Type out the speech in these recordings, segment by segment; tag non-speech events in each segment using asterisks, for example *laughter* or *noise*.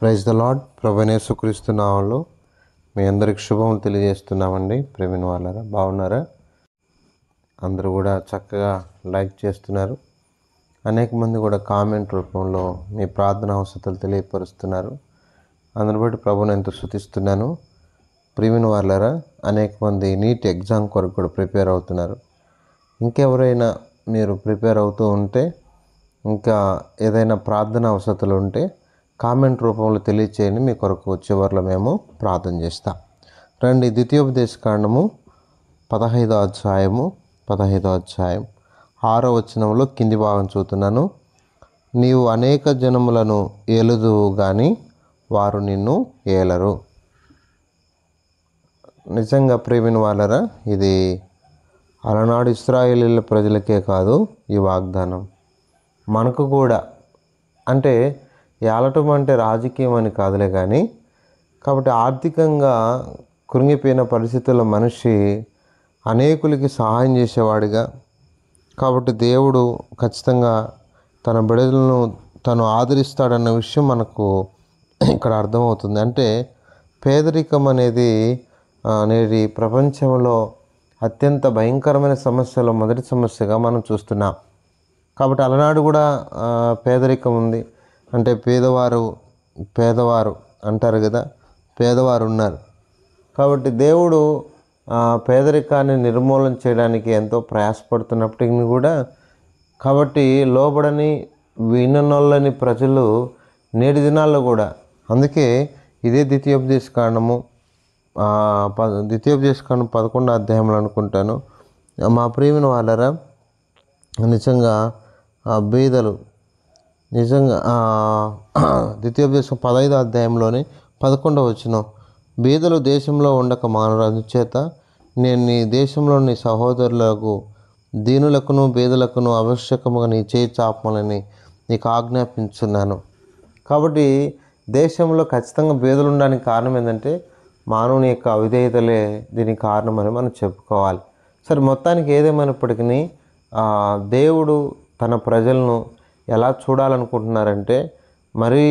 praise the lord ప్రభనేసుక్రీస్తు నామంలో మీ అందరికి శుభములు తెలియజేస్తున్నామండి ప్రవీణ్ వాళ్ళరా బాగున్నారా అందరూ కూడా చక్కగా లైక్ చేస్తున్నారు అనేక మంది కూడా కామెంట్ రూపంలో మీ ప్రార్థన అవసరతలు తెలియపరుస్తున్నారు అందుని బట్టి ప్రభుని ఎంతో శృతిస్తున్నాను ప్రవీణ్ వాళ్ళరా అనేక మంది నీట్ ఎగ్జామ్ కొరకు కూడా ప్రిపేర్ అవుతున్నారు ఇంకెవరైనా మీరు ప్రిపేర్ అవుతూ ఉంటే ఇంకా ఏదైనా ప్రార్థన అవసరతలు ఉంటే కామెంట్ రూపంలో తెలియచేయండి మీ కొరకు వచ్చేవారిలో మేము ప్రార్థన చేస్తాం రండి ద్వితీయోపదేశ కాండము పదహైదో అధ్యాయము పదహైదో అధ్యాయం ఆరో వచనంలో కింది భాగం చూస్తున్నాను నీవు అనేక జనములను ఏలుదు కానీ వారు నిన్ను ఏలరు నిజంగా ప్రేమిన వాళ్ళరా ఇది అలనాడు ఇస్రాయేలీల ప్రజలకే కాదు ఈ వాగ్దానం మనకు కూడా అంటే ఏలటం అంటే రాజకీయం అని కాదులే కానీ కాబట్టి ఆర్థికంగా కృంగిపోయిన పరిస్థితుల్లో మనిషి అనేకులకి సహాయం చేసేవాడిగా కాబట్టి దేవుడు ఖచ్చితంగా తన బిడలను తను ఆదరిస్తాడన్న విషయం మనకు ఇక్కడ అర్థమవుతుంది అంటే పేదరికం అనేది అనేది ప్రపంచంలో అత్యంత భయంకరమైన సమస్యలో మొదటి సమస్యగా మనం చూస్తున్నాం కాబట్టి అలనాడు కూడా పేదరికం ఉంది అంటే పేదవారు పేదవారు అంటారు కదా పేదవారు ఉన్నారు కాబట్టి దేవుడు పేదరికాన్ని నిర్మూలన చేయడానికి ఎంతో ప్రయాసపడుతున్నప్పటికీ కూడా కాబట్టి లోబడని విననొల్లని ప్రజలు నేటి దినాల్లో కూడా అందుకే ఇదే ద్వితీయోపదేశ కారణము ద్వితీయోపదేశ కారణం పదకొండు అధ్యాయంలో అనుకుంటాను మా ప్రియమైన వాళ్ళరా నిజంగా బీదలు నిజంగా *clears throat* ద్వితీయోపదేశం పదహైదో అధ్యాయంలోని పదకొండవ వచ్చిన బీదలు దేశంలో ఉండక మానరాజు చేత నేను నీ దేశంలోని సహోదరులకు దీనులకును బీదలకును ఆవశ్యకముగా నీ చేయి చాపమని నీకు ఆజ్ఞాపించున్నాను కాబట్టి దేశంలో ఖచ్చితంగా బీదలు ఉండడానికి కారణం ఏంటంటే మానవుని యొక్క అవిధేయతలే దీనికి కారణమని మనం చెప్పుకోవాలి సరే మొత్తానికి ఏదేమైనప్పటికీ దేవుడు తన ప్రజలను ఎలా చూడాలనుకుంటున్నారంటే మరీ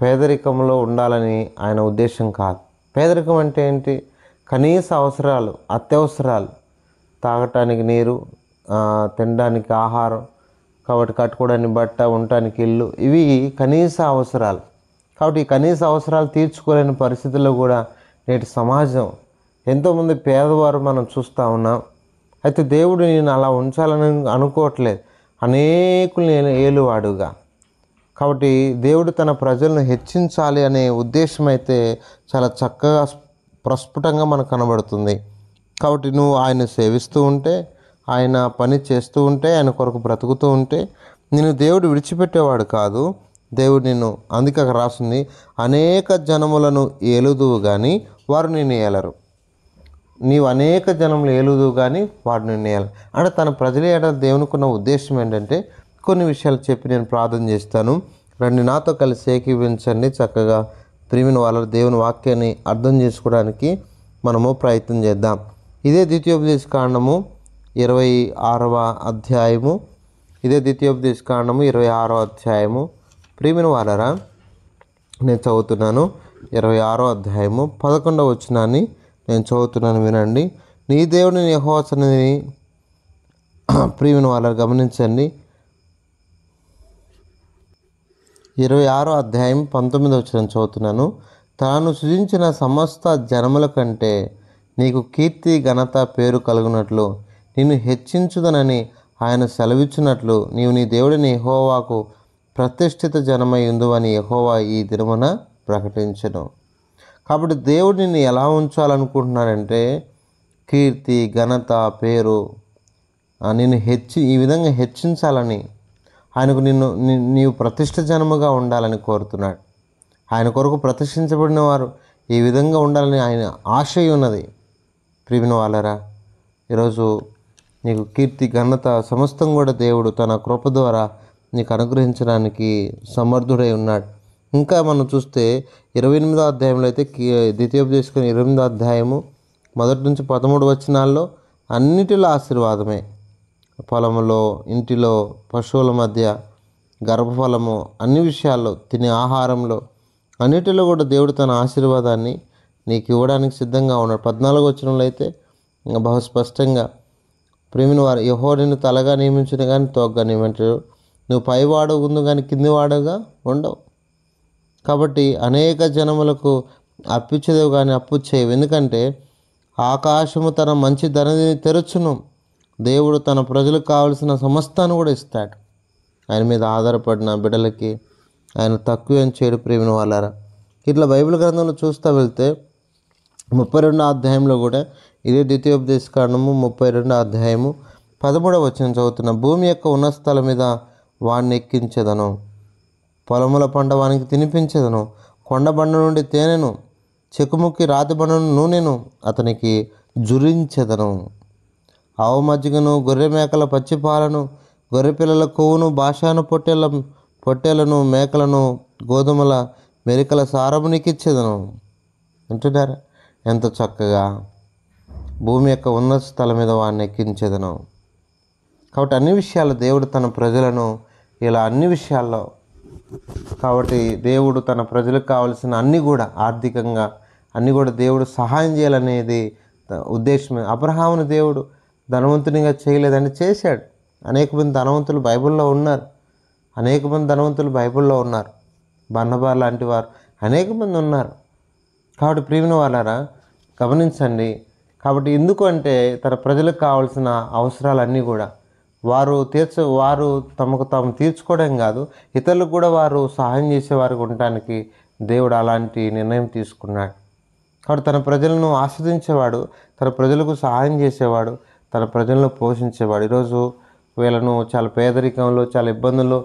పేదరికంలో ఉండాలని ఆయన ఉద్దేశం కాదు పేదరికం అంటే ఏంటి కనీస అవసరాలు అత్యవసరాలు తాగటానికి నీరు తినడానికి ఆహారం కాబట్టి కట్టుకోవడానికి బట్ట ఉండటానికి ఇల్లు ఇవి కనీస అవసరాలు కాబట్టి ఈ కనీస అవసరాలు తీర్చుకోలేని పరిస్థితుల్లో కూడా నేటి సమాజం ఎంతోమంది పేదవారు మనం చూస్తూ ఉన్నాం అయితే దేవుడు నేను అలా ఉంచాలని అనుకోవట్లేదు అనేకుల్ని ఏలువాడుగా కాబట్టి దేవుడు తన ప్రజలను హెచ్చించాలి అనే ఉద్దేశం అయితే చాలా చక్కగా ప్రస్ఫుటంగా మనకు కనబడుతుంది కాబట్టి నువ్వు ఆయన సేవిస్తూ ఉంటే ఆయన పని చేస్తూ ఉంటే ఆయన కొరకు బ్రతుకుతూ ఉంటే నేను దేవుడు విడిచిపెట్టేవాడు కాదు దేవుడు నిన్ను అందుకే రాసింది అనేక జనములను ఏలుదువు కానీ వారు నేను ఏలరు నీవు అనేక జనములు ఏలుదు కానీ వాడు నిర్ణయాలి అంటే తన ప్రజల ఏడ దేవునికున్న ఉద్దేశం ఏంటంటే కొన్ని విషయాలు చెప్పి నేను ప్రార్థన చేస్తాను రండి నాతో కలిసి ఏకీవించండి చక్కగా ప్రిమిన వాళ్ళ దేవుని వాక్యాన్ని అర్థం చేసుకోవడానికి మనము ప్రయత్నం చేద్దాం ఇదే ద్వితీయోపదేశ కాండము ఇరవై ఆరవ అధ్యాయము ఇదే ద్వితీయోపదేశ కాండము ఇరవై ఆరవ అధ్యాయము ప్రియమైన వాళ్ళరా నేను చదువుతున్నాను ఇరవై ఆరో అధ్యాయము పదకొండవ వచ్చినాన్ని నేను చదువుతున్నాను వినండి నీ దేవుడిని యహోసనిని *clears throat* ప్రియుని వాళ్ళని గమనించండి ఇరవై ఆరో అధ్యాయం పంతొమ్మిది వచ్చిన చదువుతున్నాను తాను సృజించిన సమస్త జనముల కంటే నీకు కీర్తి ఘనత పేరు కలుగునట్లు నిన్ను హెచ్చించుదనని ఆయన సెలవిచ్చినట్లు నీవు నీ దేవుడిని యహోవాకు ప్రతిష్ఠిత జనమై ఉందని యహోవా ఈ దినమున ప్రకటించను కాబట్టి దేవుడు నిన్ను ఎలా ఉంచాలనుకుంటున్నారంటే కీర్తి ఘనత పేరు నిన్ను హెచ్చి ఈ విధంగా హెచ్చించాలని ఆయనకు నిన్ను నీవు ప్రతిష్ట జనముగా ఉండాలని కోరుతున్నాడు ఆయన కొరకు ప్రతిష్ఠించబడిన వారు ఈ విధంగా ఉండాలని ఆయన ఆశ ఉన్నది ప్రిమిన వాళ్ళరా ఈరోజు నీకు కీర్తి ఘనత సమస్తం కూడా దేవుడు తన కృప ద్వారా నీకు అనుగ్రహించడానికి సమర్థుడై ఉన్నాడు ఇంకా మనం చూస్తే ఇరవై ఎనిమిదో అధ్యాయంలో అయితే ద్వితీయోపదేశం ఇరవై ఎనిమిదో అధ్యాయము మొదటి నుంచి పదమూడు వచనాల్లో అన్నిటిలో ఆశీర్వాదమే పొలంలో ఇంటిలో పశువుల మధ్య గర్భఫలము అన్ని విషయాల్లో తినే ఆహారంలో అన్నిటిలో కూడా దేవుడు తన ఆశీర్వాదాన్ని నీకు ఇవ్వడానికి సిద్ధంగా ఉన్నాడు పద్నాలుగు వచనంలో అయితే బహు స్పష్టంగా ప్రేమిని వారు యహో నిన్ను తలగా నియమించిన కానీ తోగ్గా నియమంటారు నువ్వు పైవాడు ఉండు కానీ కింది వాడగా ఉండవు కాబట్టి అనేక జనములకు అప్పిచ్చేదవు కానీ అప్పు చేయవు ఎందుకంటే ఆకాశము తన మంచి ధనని తెరచును దేవుడు తన ప్రజలకు కావలసిన సమస్తాన్ని కూడా ఇస్తాడు ఆయన మీద ఆధారపడిన బిడ్డలకి ఆయన తక్కువ ఏం చేయడు ప్రేమిన వాళ్ళారా ఇట్లా బైబిల్ గ్రంథంలో చూస్తూ వెళ్తే ముప్పై రెండు అధ్యాయంలో కూడా ఇదే ద్వితీయోపదేశ కారణము ముప్పై రెండు అధ్యాయము పదమూడవ వచ్చిన చదువుతున్న భూమి యొక్క ఉన్న స్థలం మీద వాడిని ఎక్కించదను పొలముల పండ వానికి తినిపించదను కొండబండ నుండి తేనెను చెకుముక్కి బండను నూనెను అతనికి జురించెదను ఆవు మజ్జిగను గొర్రె మేకల పచ్చిపాలను గొర్రె పిల్లల కొవ్వును భాషాను పొట్టెల పొట్టెలను మేకలను గోధుమల మెరికల సారమునికిచ్చేదను నీకిచ్చేదను వింటున్నారా ఎంత చక్కగా భూమి యొక్క ఉన్నత స్థలం మీద వాడిని ఎక్కించేదను కాబట్టి అన్ని విషయాల్లో దేవుడు తన ప్రజలను ఇలా అన్ని విషయాల్లో కాబట్టి దేవుడు తన ప్రజలకు కావలసిన అన్నీ కూడా ఆర్థికంగా అన్నీ కూడా దేవుడు సహాయం చేయాలనేది ఉద్దేశమే అబ్రహామును దేవుడు ధనవంతునిగా చేయలేదని చేశాడు అనేక మంది ధనవంతులు బైబిల్లో ఉన్నారు అనేక మంది ధనవంతులు బైబిల్లో ఉన్నారు బన్నబార్ లాంటి వారు అనేక మంది ఉన్నారు కాబట్టి ప్రియమైన వాళ్ళారా గమనించండి కాబట్టి ఎందుకు అంటే తన ప్రజలకు కావాల్సిన అవసరాలన్నీ కూడా వారు తీర్చ వారు తమకు తాము తీర్చుకోవడం కాదు ఇతరులకు కూడా వారు సహాయం చేసేవారికి ఉండటానికి దేవుడు అలాంటి నిర్ణయం తీసుకున్నాడు వాడు తన ప్రజలను ఆస్వాదించేవాడు తన ప్రజలకు సహాయం చేసేవాడు తన ప్రజలను పోషించేవాడు ఈరోజు వీళ్ళను చాలా పేదరికంలో చాలా ఇబ్బందులు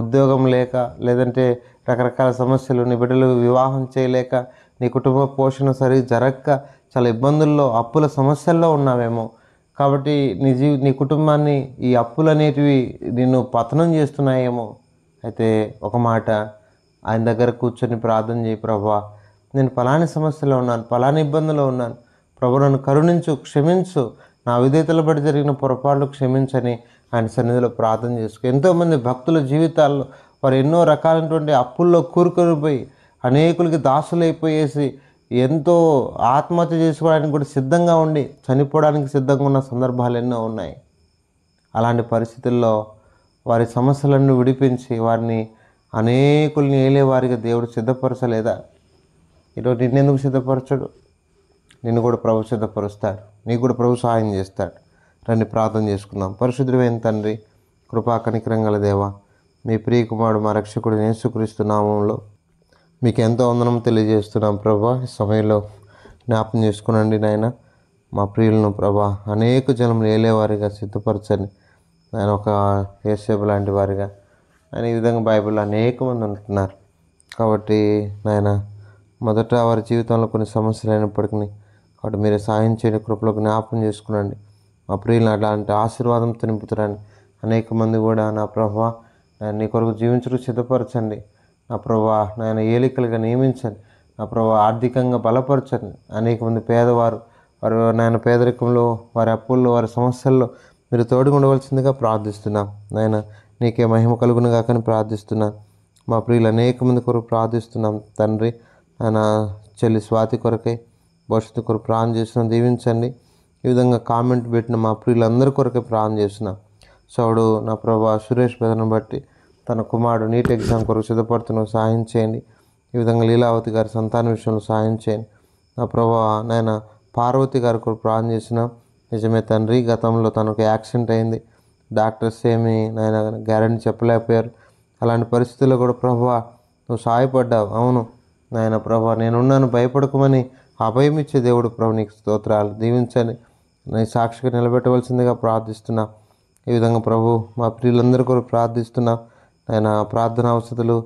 ఉద్యోగం లేక లేదంటే రకరకాల సమస్యలు నీ బిడ్డలు వివాహం చేయలేక నీ కుటుంబ పోషణ సరిగ్గా జరగక చాలా ఇబ్బందుల్లో అప్పుల సమస్యల్లో ఉన్నావేమో కాబట్టి నీ జీవి నీ కుటుంబాన్ని ఈ అప్పులు అనేటివి నిన్ను పతనం చేస్తున్నాయేమో అయితే ఒక మాట ఆయన దగ్గర కూర్చొని ప్రార్థన చేయి ప్రభా నేను పలాని సమస్యలో ఉన్నాను పలాని ఇబ్బందులో ఉన్నాను ప్రభు నన్ను కరుణించు క్షమించు నా విధేతల బట్టి జరిగిన పొరపాట్లు క్షమించని ఆయన సన్నిధిలో ప్రార్థన చేసుకో ఎంతోమంది భక్తుల జీవితాల్లో వారు ఎన్నో రకాలైనటువంటి అప్పుల్లో కూరుకొని పోయి అనేకులకి దాసులైపోయేసి ఎంతో ఆత్మహత్య చేసుకోవడానికి కూడా సిద్ధంగా ఉండి చనిపోవడానికి సిద్ధంగా ఉన్న సందర్భాలు ఎన్నో ఉన్నాయి అలాంటి పరిస్థితుల్లో వారి సమస్యలను విడిపించి వారిని అనేకుల్ని ఏలే వారికి దేవుడు సిద్ధపరచలేదా ఈరోజు నిన్నెందుకు సిద్ధపరచడు నిన్ను కూడా ప్రభు సిద్ధపరుస్తాడు నీకు కూడా ప్రభు సహాయం చేస్తాడు రండి ప్రార్థన చేసుకుందాం పరిశుద్ధమైన తండ్రి కృపా కనికరంగల దేవ మీ ప్రియకుమారుడు మా రక్షకుడు నేసుకరిస్తున్నామంలో మీకు ఎంతో వందనం తెలియజేస్తున్నాం ప్రభా ఈ సమయంలో జ్ఞాపం చేసుకునండి నాయన మా ప్రియులను ప్రభా అనేక జనములు ఏలేవారిగా సిద్ధపరచండి ఆయన ఒక ఏసేపు లాంటి వారిగా ఆయన ఈ విధంగా బైబిల్లో అనేక మంది ఉంటున్నారు కాబట్టి నాయన మొదట వారి జీవితంలో కొన్ని సమస్యలు అయినప్పటికీ కాబట్టి మీరు సాయం చేయని కృపలో జ్ఞాపం చేసుకునండి మా ప్రియులను అలాంటి ఆశీర్వాదంతో నింపుతారని అనేక మంది కూడా నా ప్రభా నీ కొరకు జీవించడం సిద్ధపరచండి నా ప్రభా నాయన ఏలికలుగా నియమించండి నా ప్రభా ఆర్థికంగా బలపరచండి అనేక మంది పేదవారు వారు నాయన పేదరికంలో వారి అప్పుల్లో వారి సమస్యల్లో మీరు తోడు ఉండవలసిందిగా ప్రార్థిస్తున్నాం నాయన నీకే మహిమ కలుగును కాకని ప్రార్థిస్తున్నాను మా ప్రియులు అనేక మంది కొరకు ప్రార్థిస్తున్నాం తండ్రి ఆయన చెల్లి స్వాతి కొరకై భవిష్యత్తు కొరకు ప్రాణం చేస్తున్నాం దీవించండి ఈ విధంగా కామెంట్ పెట్టిన మా ప్రియులందరి కొరకే ప్రాణం చేస్తున్నాం సోడు నా ప్రభా సురేష్ పెదను బట్టి తన కుమారుడు నీట్ ఎగ్జామ్ కొరకు సిద్ధపడుతున్న సహాయం చేయండి ఈ విధంగా లీలావతి గారి సంతాన విషయంలో సహాయం చేయండి నా ప్రభావ నాయన పార్వతి గారి కొరకు ప్రాణం చేసిన నిజమే తండ్రి గతంలో తనకు యాక్సిడెంట్ అయింది డాక్టర్స్ ఏమి నాయన గ్యారంటీ చెప్పలేకపోయారు అలాంటి పరిస్థితుల్లో కూడా ప్రభా నువ్వు సహాయపడ్డావు అవును నాయన ప్రభా నేనున్నాను భయపడకమని అభయం ఇచ్చే దేవుడు ప్రభు నీకు స్తోత్రాలు దీవించండి నీ సాక్షిగా నిలబెట్టవలసిందిగా ప్రార్థిస్తున్నా ఈ విధంగా ప్రభు మా ప్రియులందరి కొరకు ప్రార్థిస్తున్నాను ఆయన ప్రార్థన అవసరాలు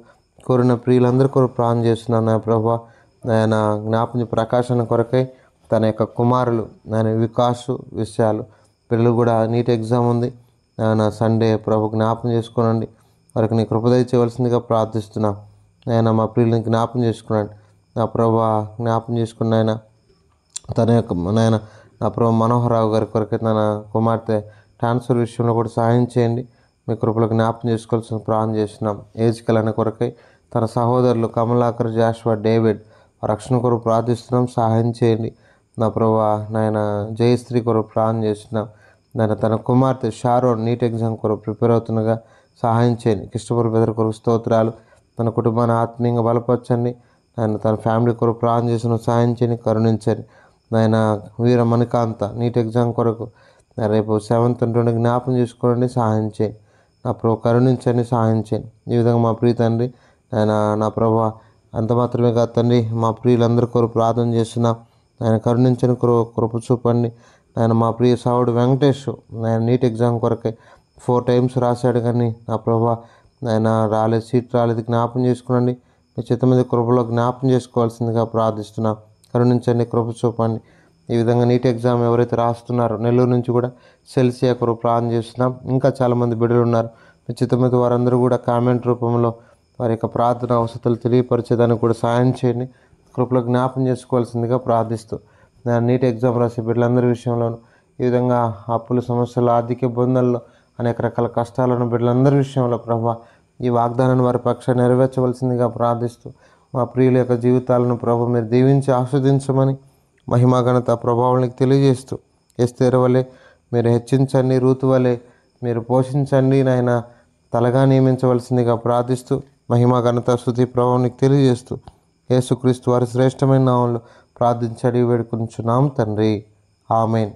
కోరిన ప్రియులందరి కొరకు ప్రార్థన చేస్తున్నాను నా ప్రభు ఆయన జ్ఞాపన ప్రకాశన కొరకై తన యొక్క కుమారులు ఆయన వికాసు విషయాలు పిల్లలు కూడా నీట్ ఎగ్జామ్ ఉంది ఆయన సండే ప్రభు జ్ఞాపం చేసుకోనండి వారికి నీ కృపదయ చేయవలసిందిగా ప్రార్థిస్తున్నా ఆయన మా ప్రియులని జ్ఞాపం చేసుకున్నాను నా ప్రభా జ్ఞాపం చేసుకున్న ఆయన తన యొక్క నాయన నా ప్రభు మనోహరరావు గారి కొరకే తన కుమార్తె ట్రాన్స్ఫర్ విషయంలో కూడా సహాయం చేయండి మీ కృపలకు జ్ఞాపకం చేసుకోవాల్సిన ప్రాణం చేస్తున్నాం ఏజ్కల్ అనే కొరకై తన సహోదరులు కమలాకర్ జాషువా డేవిడ్ రక్షణ కొరకు ప్రార్థిస్తున్నాం సహాయం చేయండి నా ప్రభా నాయన జయశ్రీ కొరకు ప్రాణం చేస్తున్నాం నాయన తన కుమార్తె షారో నీట్ ఎగ్జామ్ కొరకు ప్రిపేర్ అవుతుండగా సహాయం చేయండి కృష్ణపుర పెద్ద కొరకు స్తోత్రాలు తన కుటుంబాన్ని ఆత్మీయంగా బలపరచండి ఆయన తన ఫ్యామిలీ కొరకు ప్రాణం చేసిన సహాయం చేయండి కరుణించండి నాయన వీర మణికాంత నీట్ ఎగ్జామ్ కొరకు రేపు సెవెంత్ ఉంటుండే జ్ఞాపం చేసుకోండి సహాయం చేయండి నా ప్రభు కరుణించండి సహాయం చేయండి ఈ విధంగా మా ప్రియ తండ్రి ఆయన నా ప్రభ అంత మాత్రమే కాదు తండ్రి మా ప్రియులందరి కొరకు ప్రార్థన చేస్తున్నా ఆయన కరుణించని కృప చూపండి ఆయన మా ప్రియ సావుడు వెంకటేష్ ఆయన నీట్ ఎగ్జామ్ కొరకే ఫోర్ టైమ్స్ రాశాడు కానీ నా ప్రభా ఆయన రాలేదు సీట్ రాలేదు జ్ఞాపం చేసుకోనండి మీ చిత్తమంది కృపలో జ్ఞాపం చేసుకోవాల్సిందిగా ప్రార్థిస్తున్నా కరుణించండి కృప చూపండి ఈ విధంగా నీట్ ఎగ్జామ్ ఎవరైతే రాస్తున్నారో నెల్లూరు నుంచి కూడా సెల్సియా ఎకరు ప్లాన్ చేస్తున్నాం ఇంకా చాలామంది బిడ్డలు ఉన్నారు నిశ్చితమైతే వారందరూ కూడా కామెంట్ రూపంలో వారి యొక్క ప్రార్థన అవసరాలు తెలియపరిచేదానికి కూడా సాయం చేయండి కృపలో జ్ఞాపం చేసుకోవాల్సిందిగా ప్రార్థిస్తూ నీట్ ఎగ్జామ్ రాసే బిడ్డలందరి విషయంలోనూ ఈ విధంగా అప్పుల సమస్యలు ఆర్థిక ఇబ్బందుల్లో అనేక రకాల కష్టాలను బిడ్డలందరి విషయంలో ప్రభా ఈ వాగ్దానాన్ని వారి పక్ష నెరవేర్చవలసిందిగా ప్రార్థిస్తూ మా ప్రియుల యొక్క జీవితాలను ప్రభు మీరు దీవించి ఆస్వాదించమని మహిమాఘనత ప్రభావానికి తెలియజేస్తూ ఎస్తేరు వలె మీరు హెచ్చించండి రూతు వలె మీరు పోషించండి నాయన తలగా నియమించవలసిందిగా ప్రార్థిస్తూ మహిమా ఘనత శృతి ప్రభావానికి తెలియజేస్తూ యేసుక్రీస్తు వారి శ్రేష్టమైన నామంలో ప్రార్థించడి వేడుకొంచున్నాం తండ్రి ఆమెన్